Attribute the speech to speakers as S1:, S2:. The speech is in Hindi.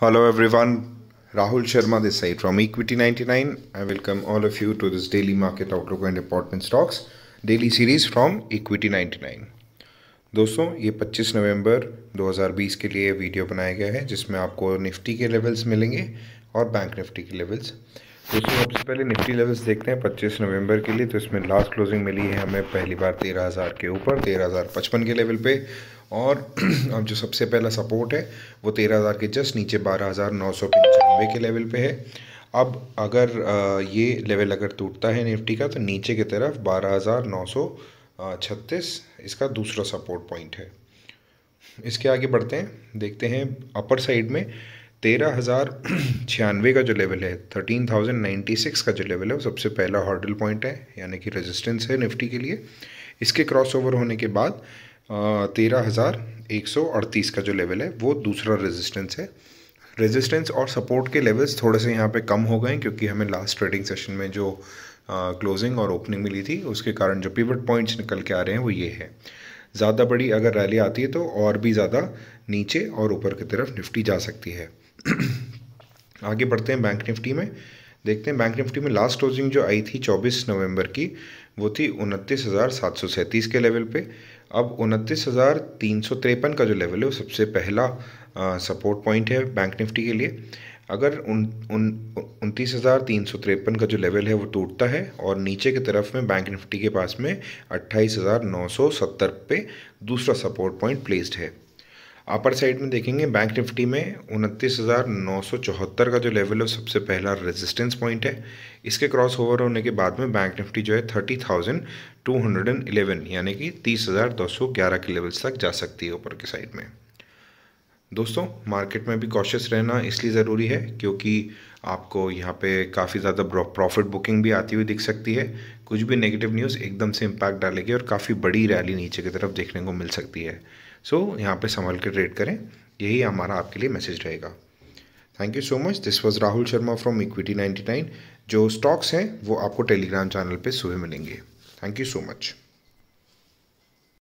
S1: Hello everyone, Rahul Sharma this side from Equity99. I welcome all of you to this daily market outlook and apartment stocks daily series from Equity99. दोस्तों ये 25 नवंबर 2020 के लिए वीडियो बनाया गया है जिसमें आपको निफ्टी के लेवल्स मिलेंगे और बैंक निफ्टी के लेवल्स दोस्तों सबसे पहले निफ्टी लेवल्स देखते हैं 25 नवंबर के लिए तो इसमें लास्ट क्लोजिंग मिली है हमें पहली बार 13,000 के ऊपर 13,055 के लेवल पे और अब जो सबसे पहला सपोर्ट है वो तेरह हज़ार के जस्ट नीचे बारह हज़ार नौ सौ पंचानवे के लेवल पे है अब अगर ये लेवल अगर टूटता है निफ्टी का तो नीचे की तरफ बारह हज़ार नौ सौ छत्तीस इसका दूसरा सपोर्ट पॉइंट है इसके आगे बढ़ते हैं देखते हैं अपर साइड में तेरह हज़ार छियानवे का जो लेवल है थर्टीन थाउजेंड नाइन्टी सिक्स का जो लेवल है वो सबसे पहला हॉर्डल पॉइंट है यानी कि रेजिस्टेंस है निफ्टी के लिए इसके क्रॉसओवर होने के बाद तेरह हज़ार एक सौ अड़तीस का जो लेवल है वो दूसरा रेजिस्टेंस है रेजिस्टेंस और सपोर्ट के लेवल्स थोड़े से यहाँ पे कम हो गए क्योंकि हमें लास्ट ट्रेडिंग सेशन में जो क्लोजिंग और ओपनिंग मिली थी उसके कारण जो पिवट पॉइंट्स निकल के आ रहे हैं वो ये है ज़्यादा बड़ी अगर रैली आती है तो और भी ज़्यादा नीचे और ऊपर की तरफ निफ्टी जा सकती है आगे बढ़ते हैं बैंक निफ्टी में देखते हैं बैंक निफ्टी में लास्ट क्लोजिंग जो आई थी 24 नवंबर की वो थी उनतीस के लेवल पे अब उनतीस हज़ार तीन सौ तिरपन का जो लेवल है वो सबसे पहला सपोर्ट पॉइंट है बैंक निफ्टी के लिए अगर उन उन उनतीस हज़ार तीन सौ तिरपन का जो लेवल है वो टूटता है और नीचे की तरफ में बैंक निफ्टी के पास में अट्ठाईस हज़ार नौ सौ सत्तर पे दूसरा सपोर्ट पॉइंट प्लेस्ड है अपर साइड में देखेंगे बैंक निफ्टी में उनतीस का जो लेवल है सबसे पहला रेजिस्टेंस पॉइंट है इसके क्रॉस ओवर होने के बाद में बैंक निफ्टी जो है thirty thousand two hundred and eleven यानी कि तीस हज़ार दो सौ ग्यारह के लेवल्स तक जा सकती है ऊपर की साइड में दोस्तों मार्केट में भी कॉशियस रहना इसलिए ज़रूरी है क्योंकि आपको यहाँ पे काफ़ी ज़्यादा प्रॉफिट बुकिंग भी आती हुई दिख सकती है कुछ भी नेगेटिव न्यूज़ एकदम से इम्पैक्ट डालेगी और काफ़ी बड़ी रैली नीचे की तरफ देखने को मिल सकती है सो so, यहाँ पे संभल के ट्रेड करें यही हमारा आपके लिए मैसेज रहेगा thank you so much this was Rahul Sharma from Equity Ninety जो स्टॉक्स हैं वो आपको टेलीग्राम चैनल पर सुबह मिलेंगे थैंक यू सो मच